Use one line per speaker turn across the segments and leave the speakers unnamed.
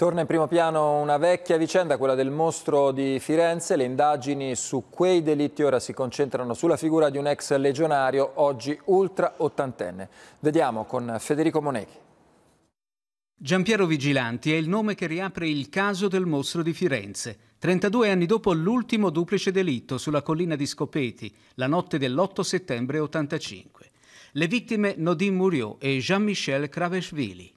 Torna in primo piano una vecchia vicenda, quella del mostro di Firenze. Le indagini su quei delitti ora si concentrano sulla figura di un ex legionario, oggi ultra ottantenne. Vediamo con Federico Monechi.
Giampiero Vigilanti è il nome che riapre il caso del mostro di Firenze. 32 anni dopo l'ultimo duplice delitto sulla collina di Scopeti, la notte dell'8 settembre 85. Le vittime Nodin Muriot e Jean-Michel Craveshvili.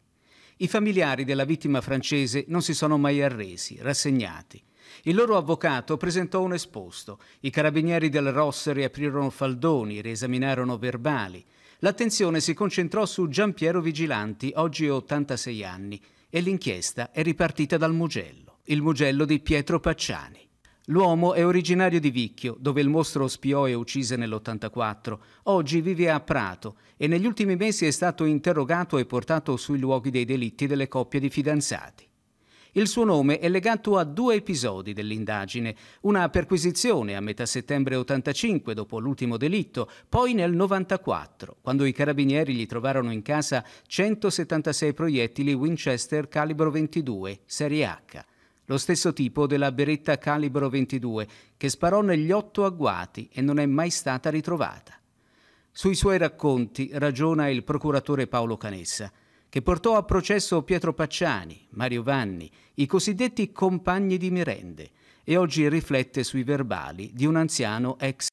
I familiari della vittima francese non si sono mai arresi, rassegnati. Il loro avvocato presentò un esposto. I carabinieri del Ross riaprirono faldoni, riesaminarono verbali. L'attenzione si concentrò su Giampiero Vigilanti, oggi 86 anni, e l'inchiesta è ripartita dal Mugello, il Mugello di Pietro Pacciani. L'uomo è originario di Vicchio, dove il mostro spiò e uccise nell'84. Oggi vive a Prato e negli ultimi mesi è stato interrogato e portato sui luoghi dei delitti delle coppie di fidanzati. Il suo nome è legato a due episodi dell'indagine, una perquisizione a metà settembre 85 dopo l'ultimo delitto, poi nel 94, quando i carabinieri gli trovarono in casa 176 proiettili Winchester calibro 22, serie H lo stesso tipo della beretta calibro 22 che sparò negli otto agguati e non è mai stata ritrovata. Sui suoi racconti ragiona il procuratore Paolo Canessa, che portò a processo Pietro Pacciani, Mario Vanni, i cosiddetti compagni di merende, e oggi riflette sui verbali di un anziano ex